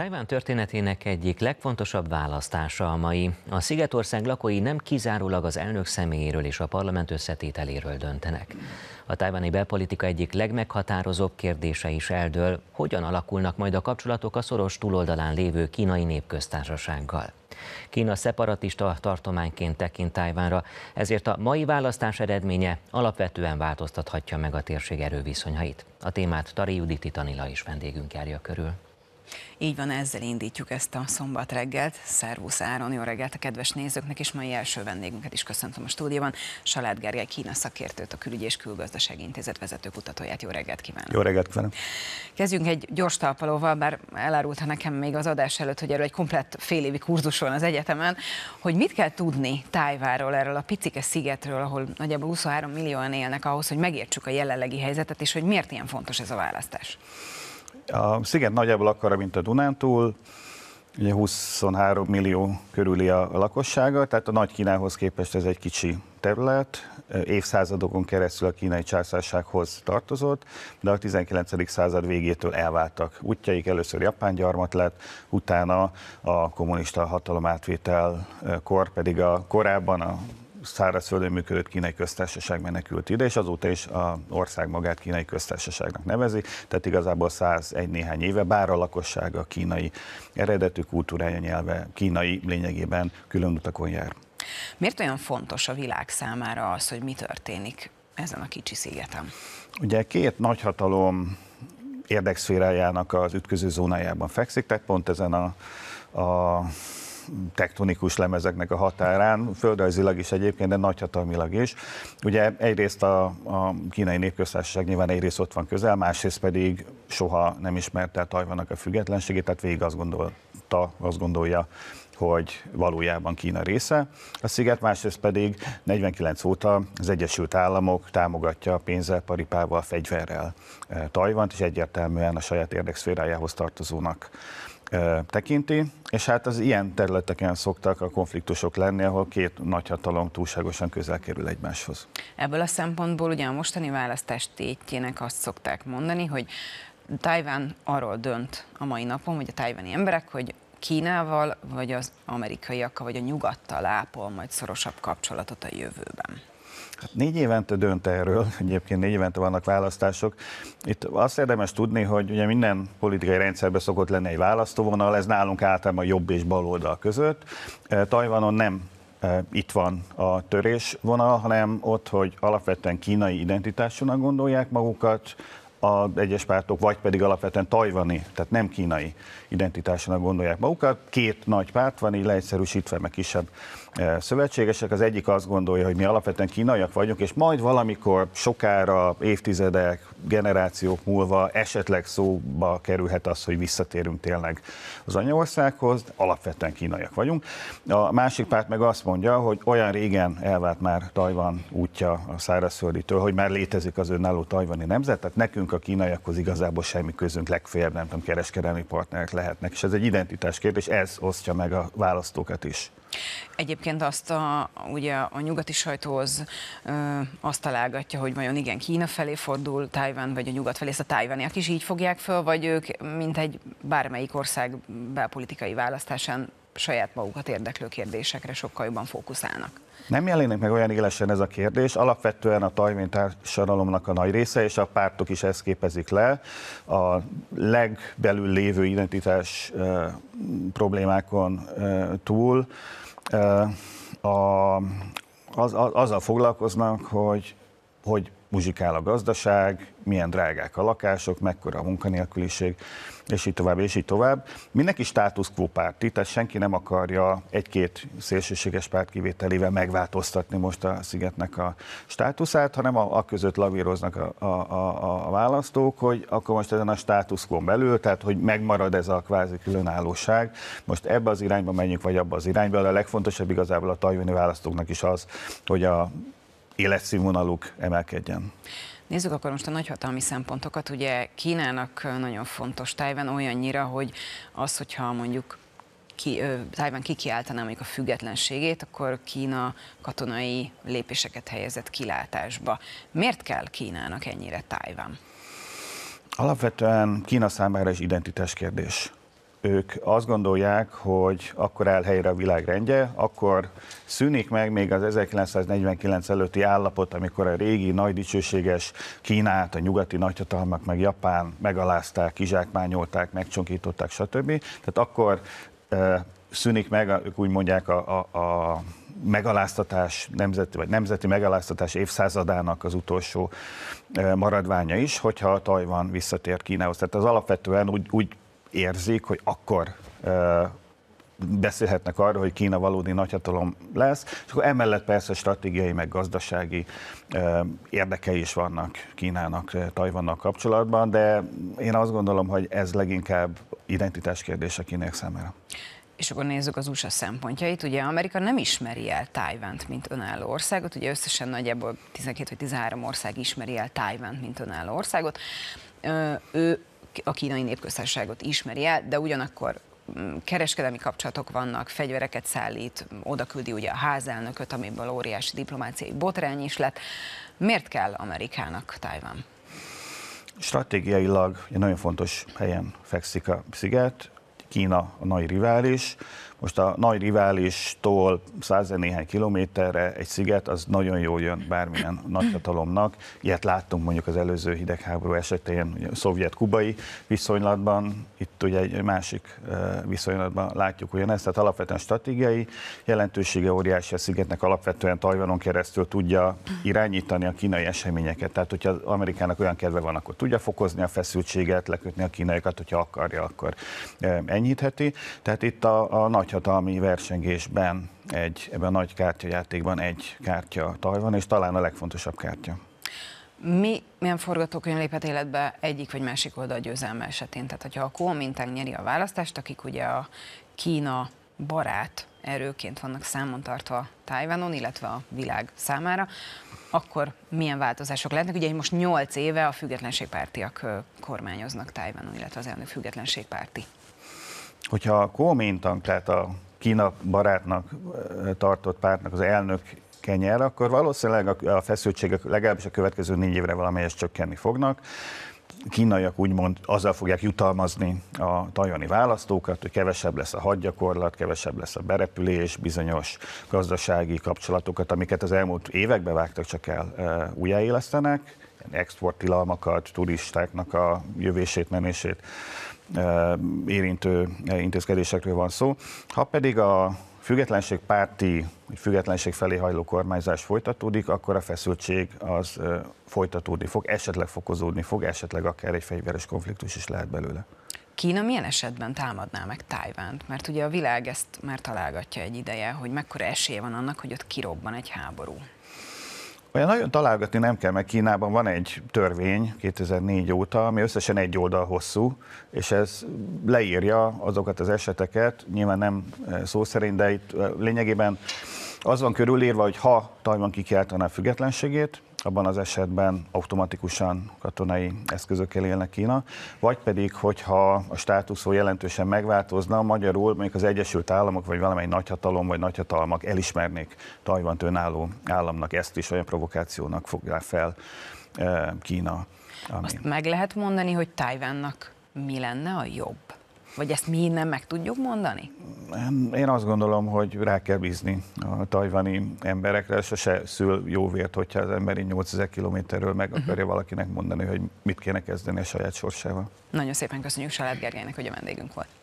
Tajván történetének egyik legfontosabb választása a mai. A Szigetország lakói nem kizárólag az elnök személyéről és a parlament összetételéről döntenek. A tajváni belpolitika egyik legmeghatározóbb kérdése is eldől, hogyan alakulnak majd a kapcsolatok a szoros túloldalán lévő kínai népköztársasággal. Kína szeparatista tartományként tekint Tájvánra, ezért a mai választás eredménye alapvetően változtathatja meg a térség erőviszonyait. A témát Tari Juditi Tanila is vendégünk járja körül. Így van, ezzel indítjuk ezt a szombat reggelt. Szervusz Áron, jó reggelt a kedves nézőknek, és mai első vendégünket is köszöntöm a stúdióban. Salád Gergely Kína szakértőt, a Külügyi és Külgazdasági Intézet vezető kutatóját. Jó reggelt kívánok! Jó reggelt kívánok! Kezdjünk egy gyors talpalóval, bár elárulta nekem még az adás előtt, hogy erről egy komplett félévi van az egyetemen, hogy mit kell tudni Tájváról, erről a picike szigetről, ahol nagyjából 23 millióan élnek ahhoz, hogy megértsük a jelenlegi helyzetet, és hogy miért ilyen fontos ez a választás. A sziget nagyjából akkora, mint a Dunántúl, ugye 23 millió körüli a lakossága, tehát a nagy Kínához képest ez egy kicsi terület, évszázadokon keresztül a kínai császársághoz tartozott, de a 19. század végétől elváltak útjaik, először japán gyarmat lett, utána a kommunista hatalomátvételkor eh, pedig a korábban a szárazföldön működött kínai köztársaság menekült ide, és azóta is a ország magát kínai köztársaságnak nevezi, tehát igazából 101 néhány éve, bár a lakossága kínai eredetű kultúrája, nyelve kínai lényegében külön utakon jár. Miért olyan fontos a világ számára az, hogy mi történik ezen a kicsi szigeten? Ugye két nagyhatalom érdekszférájának az ütköző zónájában fekszik, tehát pont ezen a, a tektonikus lemezeknek a határán, földrajzilag is egyébként, de nagyhatalmilag is. Ugye egyrészt a, a kínai népköztársaság nyilván egyrészt ott van közel, másrészt pedig soha nem ismerte el Tajvannak a függetlenségét, tehát végig azt gondolta, azt gondolja hogy valójában Kína része. A sziget másrészt pedig 49 óta az Egyesült Államok támogatja pénzzel, paripával, fegyverrel eh, Tajvant, és egyértelműen a saját érdekszférájához tartozónak tekinti, és hát az ilyen területeken szoktak a konfliktusok lenni, ahol két nagyhatalom túlságosan közel kerül egymáshoz. Ebből a szempontból ugye a mostani választás tétjének azt szokták mondani, hogy Tajván arról dönt a mai napon, hogy a tajvani emberek, hogy Kínával, vagy az amerikaiakkal, vagy a nyugattal ápol majd szorosabb kapcsolatot a jövőben. Hát négy évente dönt erről, egyébként négy évente vannak választások. Itt azt érdemes tudni, hogy ugye minden politikai rendszerben szokott lenni egy választóvonal, ez nálunk általában jobb és bal oldal között. E, Tajvanon nem e, itt van a törésvonal, hanem ott, hogy alapvetően kínai identitásúnak gondolják magukat, az egyes pártok, vagy pedig alapvetően tajvani, tehát nem kínai identitásnak gondolják magukat. Két nagy párt van, így leegyszerűsítve, meg kisebb e, szövetségesek. Az egyik azt gondolja, hogy mi alapvetően kínaiak vagyunk, és majd valamikor sokára, évtizedek, generációk múlva esetleg szóba kerülhet az, hogy visszatérünk tényleg az anyaországhoz, alapvetően kínaiak vagyunk. A másik párt meg azt mondja, hogy olyan régen elvált már Tajvan útja a szárazföldi hogy már létezik az önálló tajvani nemzet, tehát nekünk nekünk a kínaiakhoz igazából semmi közünk, legfeljebb nem tudom, kereskedelmi partnerek lehetnek, és ez egy identitás kérdés, ez osztja meg a választókat is. Egyébként azt a, ugye a nyugati sajtóhoz ö, azt találgatja, hogy vajon igen, Kína felé fordul, Tájván vagy a nyugat felé, ezt a tájvániak is így fogják föl, vagy ők, mint egy bármelyik ország belpolitikai választásán saját magukat érdeklő kérdésekre sokkal jobban fókuszálnak. Nem jelenik meg olyan élesen ez a kérdés. Alapvetően a tajvintársadalomnak a nagy része, és a pártok is ezt képezik le. A legbelül lévő identitás problémákon túl uh, a, az, azzal foglalkoznak, hogy, hogy muzsikál a gazdaság, milyen drágák a lakások, mekkora a munkanélküliség, és így tovább, és így tovább. Mindenki status quo párti, tehát senki nem akarja egy-két szélsőséges párt kivételével megváltoztatni most a szigetnek a státuszát, hanem a, a között lavíroznak a, a, a, a választók, hogy akkor most ezen a status quo belül, tehát hogy megmarad ez a kvázi különállóság, most ebbe az irányba menjünk, vagy abba az irányba, de a legfontosabb igazából a tajvéni választóknak is az, hogy a életszínvonaluk emelkedjen. Nézzük akkor most a nagyhatalmi szempontokat. Ugye Kínának nagyon fontos Tájven olyannyira, hogy az, hogyha mondjuk ki, Tájván kikiáltaná mondjuk a függetlenségét, akkor Kína katonai lépéseket helyezett kilátásba. Miért kell Kínának ennyire Tájván? Alapvetően Kína számára is identitás kérdés ők azt gondolják, hogy akkor áll helyre a világrendje, akkor szűnik meg még az 1949 előtti állapot, amikor a régi nagy dicsőséges Kínát, a nyugati nagyhatalmak, meg Japán megalázták, kizsákmányolták, megcsonkították, stb. Tehát akkor szűnik meg, ők úgy mondják, a, a, a megaláztatás, nemzeti, vagy nemzeti megaláztatás évszázadának az utolsó maradványa is, hogyha Tajvan visszatér Kínához. Tehát az alapvetően úgy, úgy érzik, hogy akkor beszélhetnek arról, hogy Kína valódi nagyhatalom lesz, és akkor emellett persze stratégiai meg gazdasági érdekei is vannak Kínának, Tajvannak kapcsolatban, de én azt gondolom, hogy ez leginkább identitás kérdése Kínék számára. És akkor nézzük az USA szempontjait. Ugye Amerika nem ismeri el Tájvánt, mint önálló országot. Ugye összesen nagyjából 12 vagy 13 ország ismeri el Tájvánt, mint önálló országot. Ő a kínai népköztársaságot ismeri el, de ugyanakkor mm, kereskedelmi kapcsolatok vannak, fegyvereket szállít, oda küldi ugye a házelnököt, amiből óriási diplomáciai botrány is lett. Miért kell Amerikának Tajvan? Stratégiailag nagyon fontos helyen fekszik a sziget, Kína a nagy rivális, most a nagy riválistól száz néhány kilométerre egy sziget, az nagyon jól jön bármilyen nagyhatalomnak. Ilyet láttunk mondjuk az előző hidegháború esetén, ugye a szovjet-kubai viszonylatban, itt ugye egy másik viszonylatban látjuk ugyanezt, tehát alapvetően stratégiai jelentősége óriási a szigetnek, alapvetően Tajvanon keresztül tudja irányítani a kínai eseményeket. Tehát, hogyha az Amerikának olyan kedve van, akkor tudja fokozni a feszültséget, lekötni a kínaiakat, hogyha akarja, akkor enyhítheti. Tehát itt a, a nagy nagyhatalmi versengésben, egy, ebben a nagy kártyajátékban egy kártya van, és talán a legfontosabb kártya. Mi, milyen forgatókönyv léphet életbe egyik vagy másik oldal győzelme esetén? Tehát, hogyha a Kuomintang nyeri a választást, akik ugye a Kína barát erőként vannak számon tartva Tájvánon, illetve a világ számára, akkor milyen változások lehetnek? Ugye most 8 éve a függetlenségpártiak kormányoznak Tájvánon, illetve az elnök függetlenségpárti hogyha Kómintank, tehát a Kína barátnak tartott pártnak az elnök kenyer, akkor valószínűleg a feszültségek legalábbis a következő négy évre valamelyest csökkenni fognak kínaiak úgymond azzal fogják jutalmazni a tajani választókat, hogy kevesebb lesz a hadgyakorlat, kevesebb lesz a berepülés, bizonyos gazdasági kapcsolatokat, amiket az elmúlt években vágtak csak el, újjáélesztenek, exporttilalmakat, turistáknak a jövését, menését érintő intézkedésekről van szó. Ha pedig a függetlenség párti, függetlenség felé hajló kormányzás folytatódik, akkor a feszültség az folytatódni fog, esetleg fokozódni fog, esetleg akár egy fegyveres konfliktus is lehet belőle. Kína milyen esetben támadná meg Tájvánt? Mert ugye a világ ezt már találgatja egy ideje, hogy mekkora esélye van annak, hogy ott kirobban egy háború. Olyan nagyon találgatni nem kell, mert Kínában van egy törvény 2004 óta, ami összesen egy oldal hosszú, és ez leírja azokat az eseteket, nyilván nem eh, szó szerint, de itt eh, lényegében az van körülírva, hogy ha Tajvan kikiáltaná függetlenségét, abban az esetben automatikusan katonai eszközökkel élne Kína, vagy pedig, hogyha a státuszó jelentősen megváltozna, magyarul mondjuk az Egyesült Államok, vagy valamely nagyhatalom, vagy nagyhatalmak elismernék Tajvant önálló államnak, ezt is olyan provokációnak fogja fel eh, Kína. Ami... Azt meg lehet mondani, hogy Tajvannak mi lenne a jobb? vagy ezt mi nem meg tudjuk mondani? Én azt gondolom, hogy rá kell bízni a tajvani emberekre, sose szül jó vért, hogyha az emberi 8000 kilométerről meg mhm. akarja uh-huh. valakinek mondani, hogy mit kéne kezdeni a saját sorsával. Nagyon szépen köszönjük Salát Gergelynek, hogy a vendégünk volt.